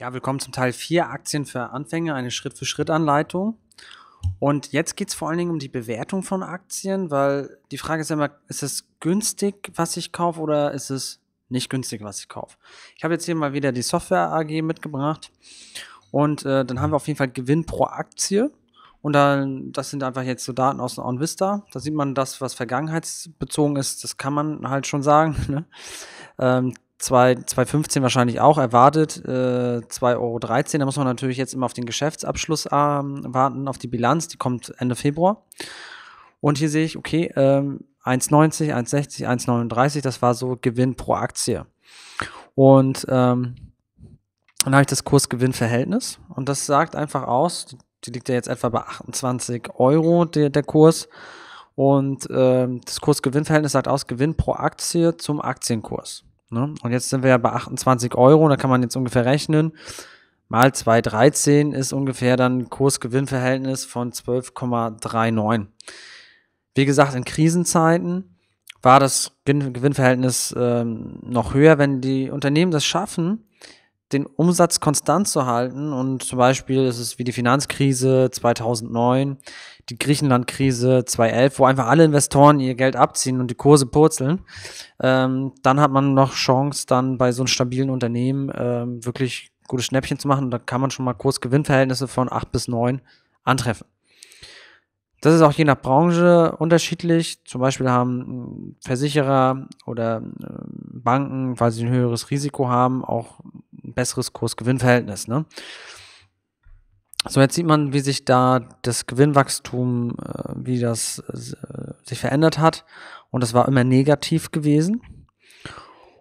Ja, willkommen zum Teil 4 Aktien für Anfänger, eine Schritt-für-Schritt-Anleitung. Und jetzt geht es vor allen Dingen um die Bewertung von Aktien, weil die Frage ist immer, ist es günstig, was ich kaufe oder ist es nicht günstig, was ich kaufe? Ich habe jetzt hier mal wieder die Software AG mitgebracht und äh, dann haben wir auf jeden Fall Gewinn pro Aktie. Und dann, das sind einfach jetzt so Daten aus dem OnVista. Da sieht man das, was vergangenheitsbezogen ist. Das kann man halt schon sagen. Ne? Ähm, 2, 2,15 wahrscheinlich auch erwartet, äh, 2,13 Euro. Da muss man natürlich jetzt immer auf den Geschäftsabschluss äh, warten, auf die Bilanz, die kommt Ende Februar. Und hier sehe ich, okay, ähm, 1,90, 1,60, 1,39, das war so Gewinn pro Aktie. Und ähm, dann habe ich das Kurs-Gewinn-Verhältnis und das sagt einfach aus, die liegt ja jetzt etwa bei 28 Euro, der, der Kurs. Und ähm, das Kurs-Gewinn-Verhältnis sagt aus Gewinn pro Aktie zum Aktienkurs. Ne? Und jetzt sind wir ja bei 28 Euro, da kann man jetzt ungefähr rechnen. Mal 2,13 ist ungefähr dann Kursgewinnverhältnis von 12,39. Wie gesagt, in Krisenzeiten war das Gewinnverhältnis ähm, noch höher, wenn die Unternehmen das schaffen, den Umsatz konstant zu halten. Und zum Beispiel ist es wie die Finanzkrise 2009 die Griechenland-Krise 2011, wo einfach alle Investoren ihr Geld abziehen und die Kurse purzeln, ähm, dann hat man noch Chance, dann bei so einem stabilen Unternehmen ähm, wirklich gute Schnäppchen zu machen. da kann man schon mal Kursgewinnverhältnisse von 8 bis 9 antreffen. Das ist auch je nach Branche unterschiedlich. Zum Beispiel haben äh, Versicherer oder äh, Banken, weil sie ein höheres Risiko haben, auch ein besseres Kurs-Gewinn-Verhältnis. Ne? So, jetzt sieht man, wie sich da das Gewinnwachstum, äh, wie das äh, sich verändert hat. Und das war immer negativ gewesen.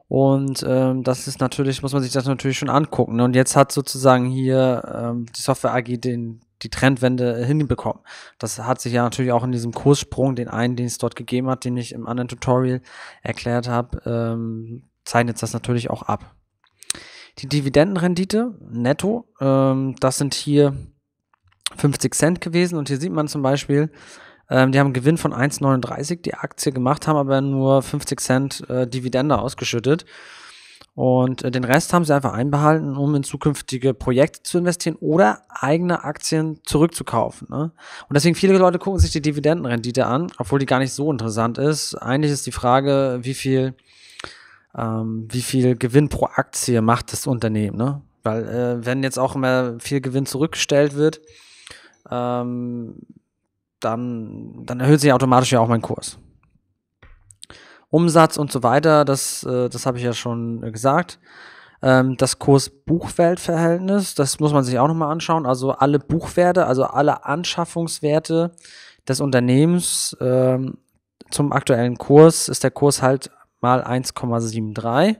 Und ähm, das ist natürlich, muss man sich das natürlich schon angucken. Ne? Und jetzt hat sozusagen hier ähm, die Software AG den, die Trendwende hinbekommen. Das hat sich ja natürlich auch in diesem Kurssprung, den einen, den es dort gegeben hat, den ich im anderen Tutorial erklärt habe, ähm, zeichnet das natürlich auch ab. Die Dividendenrendite netto, ähm, das sind hier 50 Cent gewesen. Und hier sieht man zum Beispiel, ähm, die haben einen Gewinn von 1,39 die Aktie gemacht, haben aber nur 50 Cent äh, Dividende ausgeschüttet. Und äh, den Rest haben sie einfach einbehalten, um in zukünftige Projekte zu investieren oder eigene Aktien zurückzukaufen. Ne? Und deswegen viele Leute gucken sich die Dividendenrendite an, obwohl die gar nicht so interessant ist. Eigentlich ist die Frage, wie viel, ähm, wie viel Gewinn pro Aktie macht das Unternehmen. Ne? Weil äh, wenn jetzt auch immer viel Gewinn zurückgestellt wird, ähm, dann, dann erhöht sich automatisch ja auch mein Kurs. Umsatz und so weiter, das, äh, das habe ich ja schon äh, gesagt. Ähm, das Kurs-Buchwert-Verhältnis, das muss man sich auch nochmal anschauen. Also alle Buchwerte, also alle Anschaffungswerte des Unternehmens ähm, zum aktuellen Kurs ist der Kurs halt mal 1,73.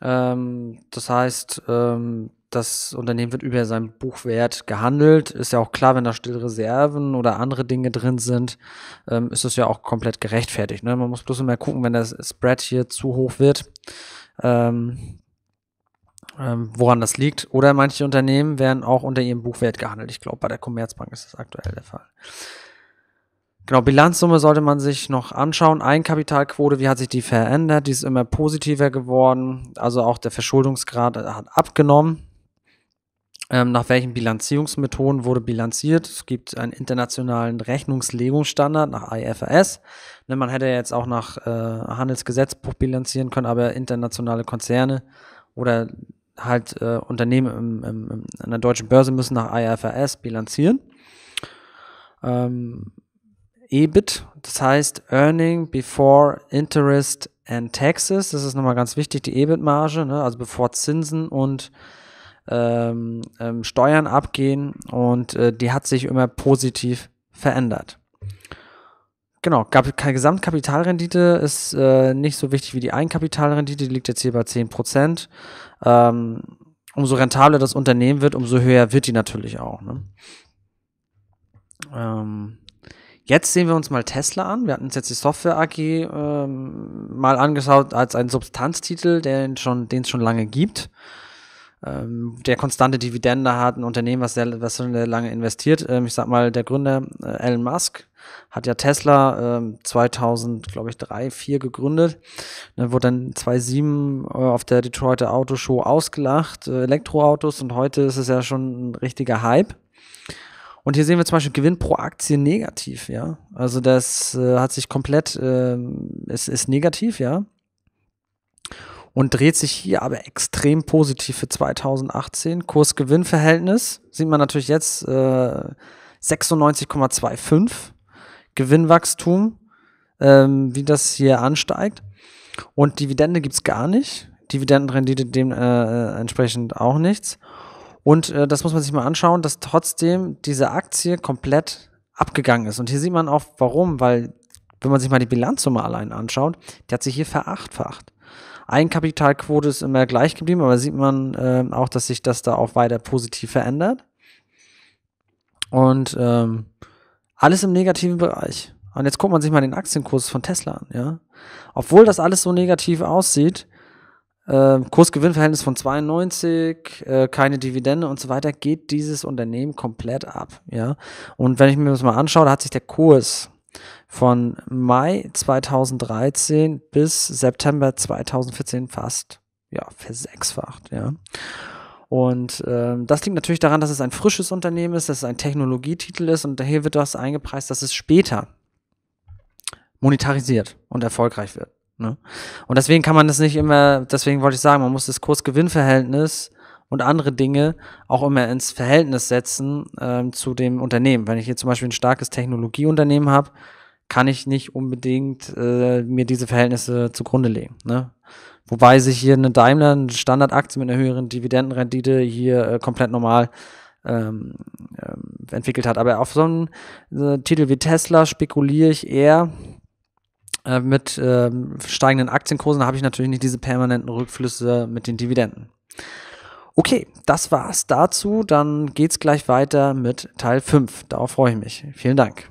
Ähm, das heißt, ähm, das Unternehmen wird über seinen Buchwert gehandelt. Ist ja auch klar, wenn da Reserven oder andere Dinge drin sind, ähm, ist das ja auch komplett gerechtfertigt. Ne? Man muss bloß immer gucken, wenn das Spread hier zu hoch wird, ähm, ähm, woran das liegt. Oder manche Unternehmen werden auch unter ihrem Buchwert gehandelt. Ich glaube, bei der Commerzbank ist das aktuell der Fall. Genau, Bilanzsumme sollte man sich noch anschauen. Eigenkapitalquote, wie hat sich die verändert? Die ist immer positiver geworden. Also auch der Verschuldungsgrad hat abgenommen ähm, nach welchen Bilanzierungsmethoden wurde bilanziert. Es gibt einen internationalen Rechnungslegungsstandard nach IFRS. Ne, man hätte jetzt auch nach äh, Handelsgesetzbuch bilanzieren können, aber internationale Konzerne oder halt äh, Unternehmen im, im, im, an der deutschen Börse müssen nach IFRS bilanzieren. Ähm, EBIT, das heißt Earning Before Interest and Taxes, das ist nochmal ganz wichtig, die EBIT-Marge, ne, also bevor Zinsen und ähm, ähm, Steuern abgehen und äh, die hat sich immer positiv verändert. Genau, gab keine Gesamtkapitalrendite, ist äh, nicht so wichtig wie die Einkapitalrendite, die liegt jetzt hier bei 10%. Ähm, umso rentabler das Unternehmen wird, umso höher wird die natürlich auch. Ne? Ähm, Jetzt sehen wir uns mal Tesla an. Wir hatten uns jetzt die Software AG ähm, mal angeschaut als einen Substanztitel, den es schon, den es schon lange gibt. Ähm, der konstante Dividende hat, ein Unternehmen, was sehr, was schon sehr lange investiert. Ähm, ich sag mal, der Gründer äh, Elon Musk hat ja Tesla ähm, 2000, glaube ich, 3, 4 gegründet. Dann wurde dann 2007 äh, auf der Detroiter Autoshow ausgelacht, äh, Elektroautos und heute ist es ja schon ein richtiger Hype. Und hier sehen wir zum Beispiel Gewinn pro Aktie negativ, ja. Also das äh, hat sich komplett, ähm, es äh, ist, ist negativ, ja und dreht sich hier aber extrem positiv für 2018. Kurs-Gewinn-Verhältnis sieht man natürlich jetzt äh, 96,25. Gewinnwachstum, ähm, wie das hier ansteigt. Und Dividende gibt es gar nicht. Dividendenrendite dem äh, äh, entsprechend auch nichts. Und äh, das muss man sich mal anschauen, dass trotzdem diese Aktie komplett abgegangen ist. Und hier sieht man auch warum, weil wenn man sich mal die Bilanzsumme allein anschaut, die hat sich hier verachtfacht. Eigenkapitalquote ist immer gleich geblieben, aber sieht man äh, auch, dass sich das da auch weiter positiv verändert. Und ähm, alles im negativen Bereich. Und jetzt guckt man sich mal den Aktienkurs von Tesla an, ja. Obwohl das alles so negativ aussieht, äh, Kursgewinnverhältnis von 92, äh, keine Dividende und so weiter, geht dieses Unternehmen komplett ab, ja. Und wenn ich mir das mal anschaue, da hat sich der Kurs von Mai 2013 bis September 2014 fast ja, versechsfacht. Ja. Und ähm, das liegt natürlich daran, dass es ein frisches Unternehmen ist, dass es ein Technologietitel ist und daher wird das eingepreist, dass es später monetarisiert und erfolgreich wird. Ne? Und deswegen kann man das nicht immer, deswegen wollte ich sagen, man muss das Kurs-Gewinn-Verhältnis Kursgewinnverhältnis und andere Dinge auch immer ins Verhältnis setzen ähm, zu dem Unternehmen. Wenn ich hier zum Beispiel ein starkes Technologieunternehmen habe, kann ich nicht unbedingt äh, mir diese Verhältnisse zugrunde legen. Ne? Wobei sich hier eine Daimler, eine Standardaktie mit einer höheren Dividendenrendite hier äh, komplett normal ähm, äh, entwickelt hat. Aber auf so einen Titel wie Tesla spekuliere ich eher äh, mit ähm, steigenden Aktienkursen. Da habe ich natürlich nicht diese permanenten Rückflüsse mit den Dividenden. Okay, das war's dazu. Dann geht's gleich weiter mit Teil 5. Darauf freue ich mich. Vielen Dank.